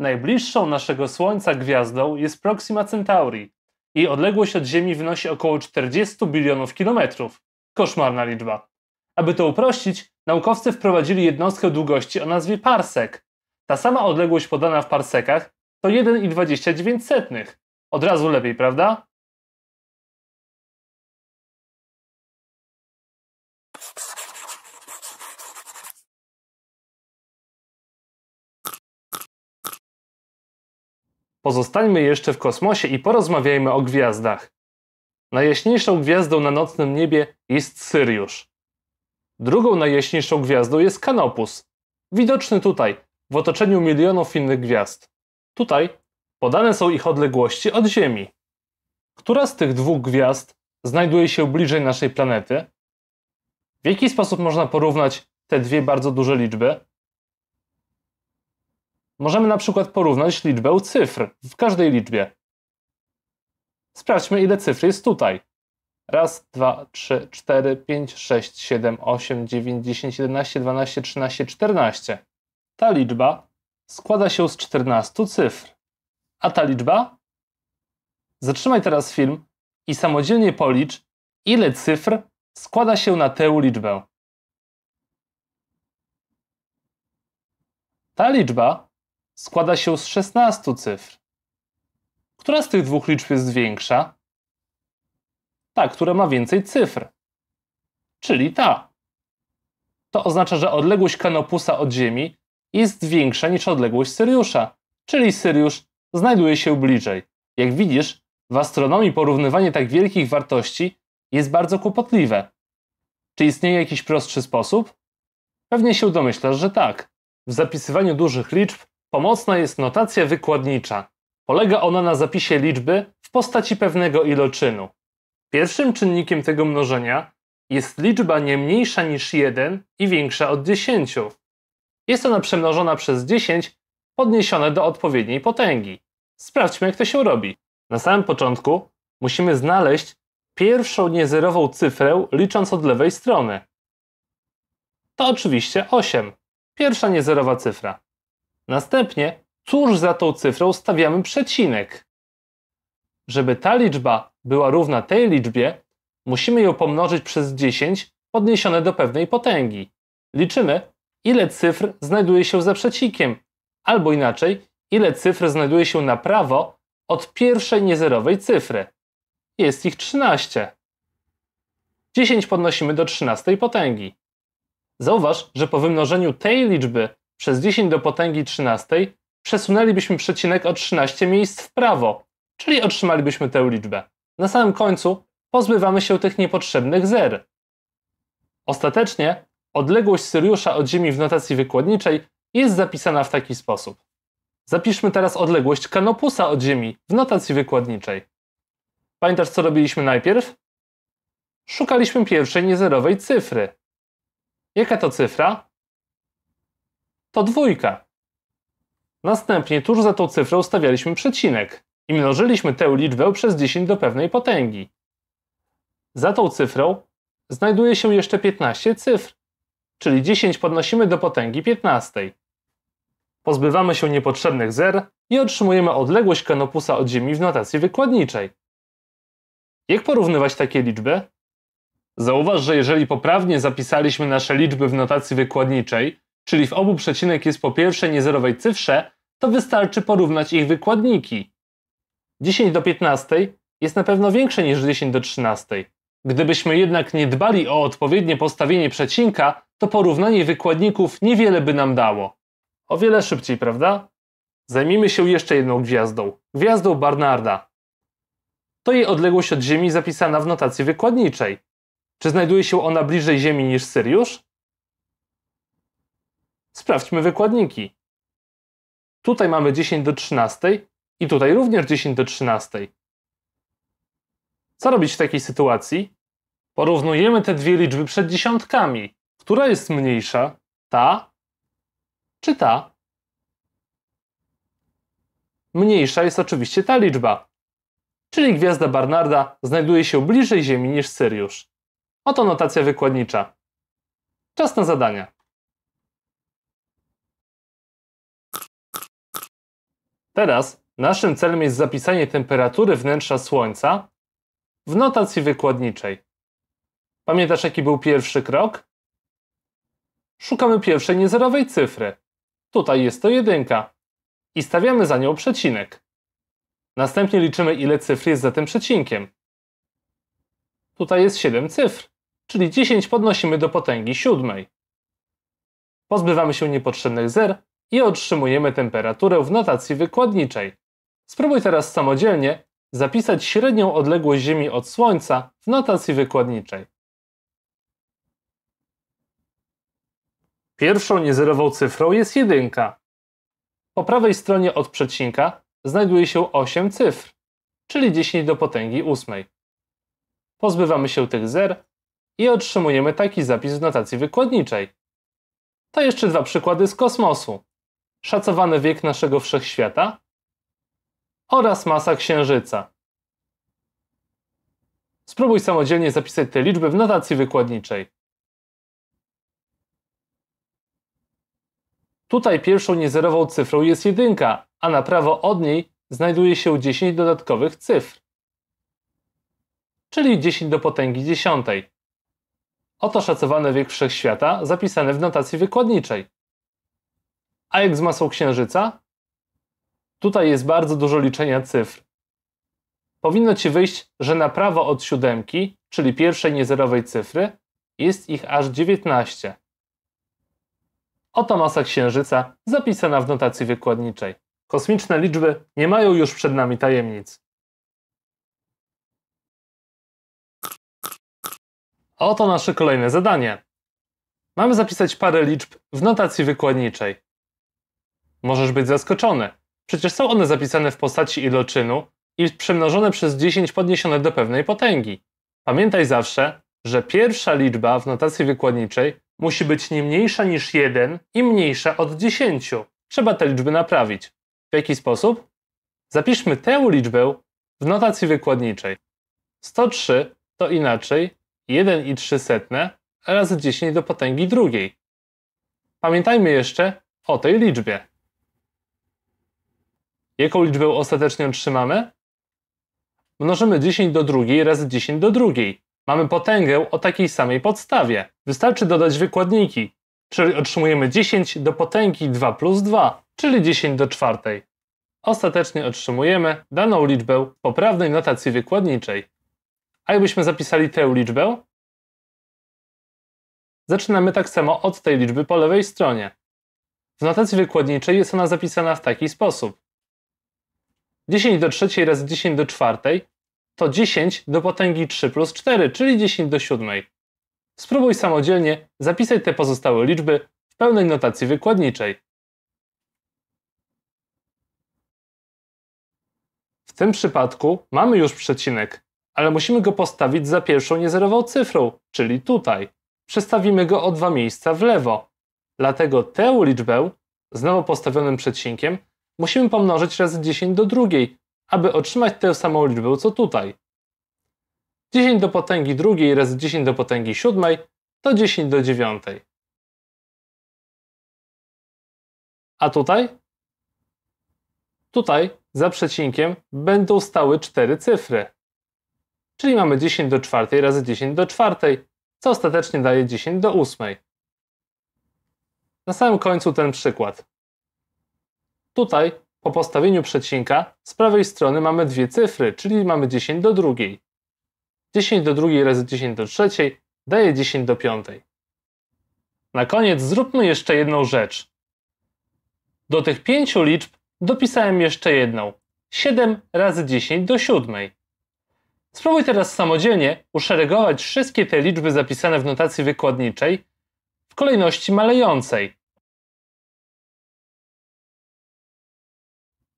Najbliższą naszego Słońca gwiazdą jest Proxima Centauri. Jej odległość od Ziemi wynosi około 40 bilionów kilometrów. Koszmarna liczba. Aby to uprościć, naukowcy wprowadzili jednostkę długości o nazwie parsek. Ta sama odległość podana w parsekach to 1,29. Od razu lepiej, prawda? Pozostańmy jeszcze w kosmosie i porozmawiajmy o gwiazdach. Najjaśniejszą gwiazdą na nocnym niebie jest Syriusz. Drugą najjaśniejszą gwiazdą jest Kanopus, widoczny tutaj, w otoczeniu milionów innych gwiazd. Tutaj podane są ich odległości od Ziemi. Która z tych dwóch gwiazd znajduje się bliżej naszej planety? W jaki sposób można porównać te dwie bardzo duże liczby? Możemy na przykład porównać liczbę cyfr w każdej liczbie. Sprawdźmy, ile cyfr jest tutaj. Raz, dwa, trzy, cztery, pięć, sześć, siedem, osiem, dziewięć, dziesięć, 11, dwanaście, trzynaście, czternaście. Ta liczba składa się z 14 cyfr. A ta liczba? Zatrzymaj teraz film i samodzielnie policz, ile cyfr składa się na tę liczbę. Ta liczba składa się z 16 cyfr. Która z tych dwóch liczb jest większa? Ta, która ma więcej cyfr. Czyli ta. To oznacza, że odległość Kanopusa od Ziemi jest większa niż odległość Syriusza, czyli Syriusz znajduje się bliżej. Jak widzisz, w astronomii porównywanie tak wielkich wartości jest bardzo kłopotliwe. Czy istnieje jakiś prostszy sposób? Pewnie się domyślasz, że tak. W zapisywaniu dużych liczb Pomocna jest notacja wykładnicza. Polega ona na zapisie liczby w postaci pewnego iloczynu. Pierwszym czynnikiem tego mnożenia jest liczba nie mniejsza niż 1 i większa od 10. Jest ona przemnożona przez 10 podniesione do odpowiedniej potęgi. Sprawdźmy, jak to się robi. Na samym początku musimy znaleźć pierwszą niezerową cyfrę, licząc od lewej strony. To oczywiście 8, pierwsza niezerowa cyfra. Następnie cóż za tą cyfrą stawiamy przecinek. Żeby ta liczba była równa tej liczbie, musimy ją pomnożyć przez 10 podniesione do pewnej potęgi. Liczymy, ile cyfr znajduje się za przecinkiem, albo inaczej, ile cyfr znajduje się na prawo od pierwszej niezerowej cyfry. Jest ich 13. 10 podnosimy do 13 potęgi. Zauważ, że po wymnożeniu tej liczby przez 10 do potęgi 13 przesunęlibyśmy przecinek o 13 miejsc w prawo, czyli otrzymalibyśmy tę liczbę. Na samym końcu pozbywamy się tych niepotrzebnych zer. Ostatecznie odległość Syriusza od Ziemi w notacji wykładniczej jest zapisana w taki sposób. Zapiszmy teraz odległość kanopusa od Ziemi w notacji wykładniczej. Pamiętasz, co robiliśmy najpierw? Szukaliśmy pierwszej niezerowej cyfry. Jaka to cyfra? to dwójka. Następnie tuż za tą cyfrą ustawialiśmy przecinek i mnożyliśmy tę liczbę przez 10 do pewnej potęgi. Za tą cyfrą znajduje się jeszcze 15 cyfr, czyli 10 podnosimy do potęgi 15. Pozbywamy się niepotrzebnych zer i otrzymujemy odległość kanopusa od Ziemi w notacji wykładniczej. Jak porównywać takie liczby? Zauważ, że jeżeli poprawnie zapisaliśmy nasze liczby w notacji wykładniczej, czyli w obu przecinek jest po pierwszej niezerowej cyfrze, to wystarczy porównać ich wykładniki. 10 do 15 jest na pewno większe niż 10 do 13. Gdybyśmy jednak nie dbali o odpowiednie postawienie przecinka, to porównanie wykładników niewiele by nam dało. O wiele szybciej, prawda? Zajmijmy się jeszcze jedną gwiazdą. Gwiazdą Barnarda. To jej odległość od Ziemi zapisana w notacji wykładniczej. Czy znajduje się ona bliżej Ziemi niż Syriusz? Sprawdźmy wykładniki. Tutaj mamy 10 do 13 i tutaj również 10 do 13. Co robić w takiej sytuacji? Porównujemy te dwie liczby przed dziesiątkami. Która jest mniejsza? Ta czy ta? Mniejsza jest oczywiście ta liczba, czyli gwiazda Barnarda znajduje się bliżej Ziemi niż Syriusz. Oto notacja wykładnicza. Czas na zadania. Teraz naszym celem jest zapisanie temperatury wnętrza Słońca w notacji wykładniczej. Pamiętasz, jaki był pierwszy krok? Szukamy pierwszej niezerowej cyfry. Tutaj jest to jedynka. I stawiamy za nią przecinek. Następnie liczymy, ile cyfr jest za tym przecinkiem. Tutaj jest 7 cyfr, czyli 10 podnosimy do potęgi siódmej. Pozbywamy się niepotrzebnych zer i otrzymujemy temperaturę w notacji wykładniczej. Spróbuj teraz samodzielnie zapisać średnią odległość Ziemi od Słońca w notacji wykładniczej. Pierwszą niezerową cyfrą jest jedynka. Po prawej stronie od przecinka znajduje się 8 cyfr, czyli 10 do potęgi 8. Pozbywamy się tych zer i otrzymujemy taki zapis w notacji wykładniczej. To jeszcze dwa przykłady z kosmosu szacowany wiek naszego wszechświata oraz masa Księżyca. Spróbuj samodzielnie zapisać te liczby w notacji wykładniczej. Tutaj pierwszą niezerową cyfrą jest jedynka, a na prawo od niej znajduje się 10 dodatkowych cyfr, czyli 10 do potęgi dziesiątej. Oto szacowany wiek wszechświata zapisany w notacji wykładniczej. A jak z masą księżyca? Tutaj jest bardzo dużo liczenia cyfr. Powinno ci wyjść, że na prawo od siódemki, czyli pierwszej niezerowej cyfry, jest ich aż 19. Oto masa księżyca zapisana w notacji wykładniczej. Kosmiczne liczby nie mają już przed nami tajemnic. Oto nasze kolejne zadanie. Mamy zapisać parę liczb w notacji wykładniczej możesz być zaskoczony. Przecież są one zapisane w postaci iloczynu i przemnożone przez 10 podniesione do pewnej potęgi. Pamiętaj zawsze, że pierwsza liczba w notacji wykładniczej musi być nie mniejsza niż 1 i mniejsza od 10. Trzeba te liczby naprawić. W jaki sposób? Zapiszmy tę liczbę w notacji wykładniczej. 103 to inaczej 1 i 3 setne razy 10 do potęgi drugiej. Pamiętajmy jeszcze o tej liczbie. Jaką liczbę ostatecznie otrzymamy? Mnożymy 10 do drugiej razy 10 do drugiej. Mamy potęgę o takiej samej podstawie. Wystarczy dodać wykładniki, czyli otrzymujemy 10 do potęgi 2 plus 2, czyli 10 do czwartej. Ostatecznie otrzymujemy daną liczbę w poprawnej notacji wykładniczej. A jakbyśmy zapisali tę liczbę? Zaczynamy tak samo od tej liczby po lewej stronie. W notacji wykładniczej jest ona zapisana w taki sposób. 10 do 3 razy 10 do 4 to 10 do potęgi 3 plus 4, czyli 10 do 7. Spróbuj samodzielnie zapisać te pozostałe liczby w pełnej notacji wykładniczej. W tym przypadku mamy już przecinek, ale musimy go postawić za pierwszą niezerową cyfrą, czyli tutaj. Przestawimy go o dwa miejsca w lewo. Dlatego tę liczbę z nowo postawionym przecinkiem musimy pomnożyć razy 10 do drugiej, aby otrzymać tę samą liczbę co tutaj. 10 do potęgi drugiej razy 10 do potęgi siódmej to 10 do 9. A tutaj? Tutaj za przecinkiem będą stały 4 cyfry. Czyli mamy 10 do czwartej razy 10 do czwartej, co ostatecznie daje 10 do 8. Na samym końcu ten przykład. Tutaj po postawieniu przecinka z prawej strony mamy dwie cyfry, czyli mamy 10 do drugiej. 10 do drugiej razy 10 do trzeciej daje 10 do piątej. Na koniec zróbmy jeszcze jedną rzecz. Do tych pięciu liczb dopisałem jeszcze jedną. 7 razy 10 do siódmej. Spróbuj teraz samodzielnie uszeregować wszystkie te liczby zapisane w notacji wykładniczej w kolejności malejącej.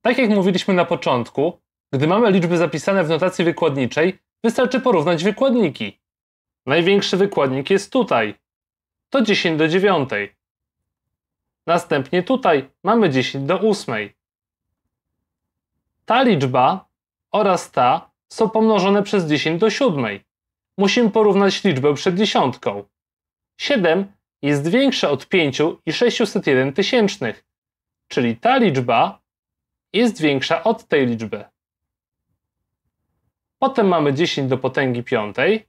Tak jak mówiliśmy na początku, gdy mamy liczby zapisane w notacji wykładniczej, wystarczy porównać wykładniki. Największy wykładnik jest tutaj. To 10 do 9. Następnie tutaj mamy 10 do 8. Ta liczba oraz ta są pomnożone przez 10 do 7. Musimy porównać liczbę przed dziesiątką. 7 jest większe od 5 i 601 tysięcznych, czyli ta liczba jest większa od tej liczby. Potem mamy 10 do potęgi piątej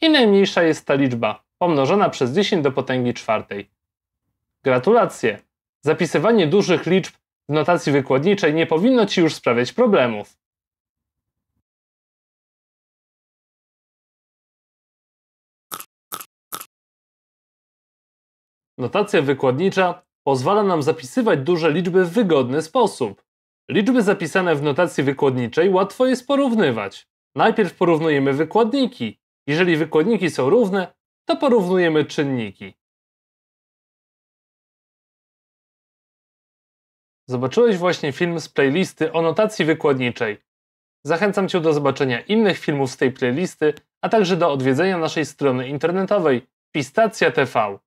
i najmniejsza jest ta liczba, pomnożona przez 10 do potęgi czwartej. Gratulacje! Zapisywanie dużych liczb w notacji wykładniczej nie powinno Ci już sprawiać problemów. Notacja wykładnicza pozwala nam zapisywać duże liczby w wygodny sposób. Liczby zapisane w notacji wykładniczej łatwo jest porównywać. Najpierw porównujemy wykładniki. Jeżeli wykładniki są równe, to porównujemy czynniki. Zobaczyłeś właśnie film z playlisty o notacji wykładniczej. Zachęcam Cię do zobaczenia innych filmów z tej playlisty, a także do odwiedzenia naszej strony internetowej Pistacja TV.